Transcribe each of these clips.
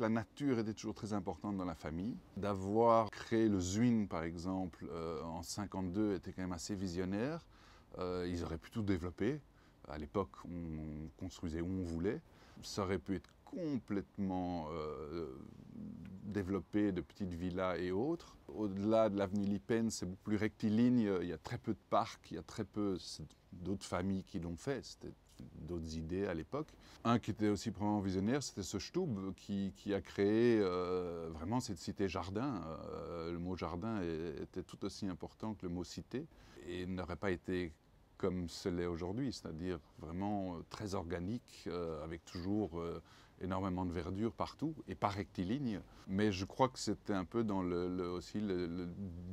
la nature était toujours très importante dans la famille. D'avoir créé le Zwin, par exemple, euh, en 52, était quand même assez visionnaire. Euh, ils auraient pu tout développer. À l'époque, on construisait où on voulait. Ça aurait pu être complètement euh, développé de petites villas et autres. Au-delà de l'avenue Lipen, c'est beaucoup plus rectiligne. Il y a très peu de parcs, il y a très peu d'autres familles qui l'ont fait d'autres idées à l'époque. Un qui était aussi vraiment visionnaire, c'était ce Stub qui, a créé euh, vraiment cette cité jardin. Euh, le mot jardin était tout aussi important que le mot cité et n'aurait pas été comme ce l'est aujourd'hui, c'est-à-dire vraiment euh, très organique, avec toujours énormément de verdure partout et pas rectiligne. Mais je crois que c'était un peu dans le, aussi le, le,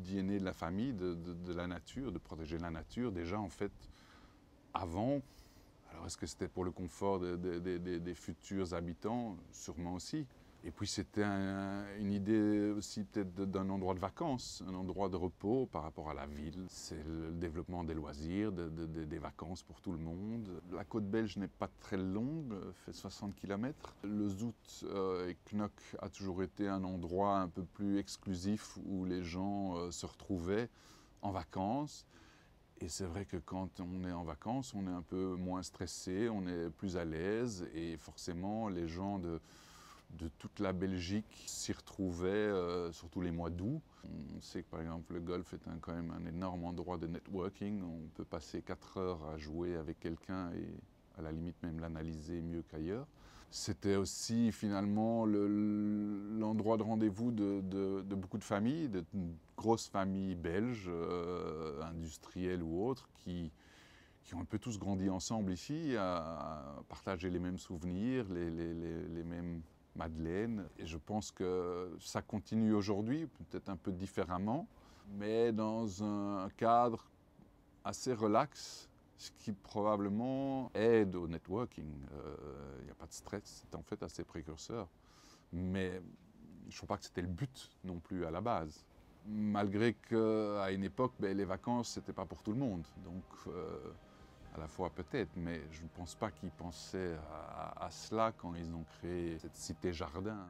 DNA de la famille, de, la nature, de protéger la nature. Déjà, en fait, avant, alors est-ce que c'était pour le confort des futurs habitants Sûrement aussi. Et puis c'était une idée aussi peut-être d'un endroit de vacances, un endroit de repos par rapport à la ville. C'est le développement des loisirs, des vacances pour tout le monde. La côte belge n'est pas très longue, fait 60 km. Le Zout euh, et Knock a toujours été un endroit un peu plus exclusif où les gens euh, se retrouvaient en vacances. Et c'est vrai que quand on est en vacances, on est un peu moins stressé, on est plus à l'aise et forcément les gens de, de toute la Belgique s'y retrouvaient, euh, surtout les mois d'août. On sait que par exemple le golf est quand même un énorme endroit de networking, on peut passer 4 heures à jouer avec quelqu'un et à la limite même l'analyser mieux qu'ailleurs. C'était aussi finalement l'endroit de rendez-vous de, beaucoup de familles, de grosses familles belges, euh, industrielles ou autres, qui, ont un peu tous grandi ensemble ici, à, partager les mêmes souvenirs, les, les mêmes madeleines. Et je pense que ça continue aujourd'hui, peut-être un peu différemment, mais dans un cadre assez relaxe, ce qui probablement aide au networking. Euh, il n'y a pas de stress, c'est en fait assez précurseur. Mais je ne crois pas que c'était le but non plus à la base. Malgré qu'à une époque, ben, les vacances, ce n'était pas pour tout le monde. Donc, euh, à la fois peut-être, mais je ne pense pas qu'ils pensaient à cela quand ils ont créé cette cité-jardin.